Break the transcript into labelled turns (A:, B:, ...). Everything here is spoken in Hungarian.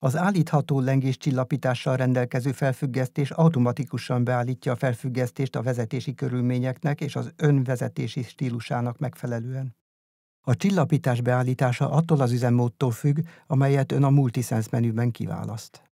A: Az állítható csillapítással rendelkező felfüggesztés automatikusan beállítja a felfüggesztést a vezetési körülményeknek és az önvezetési stílusának megfelelően. A csillapítás beállítása attól az üzemmódtól függ, amelyet ön a
B: Multisense menüben kiválaszt.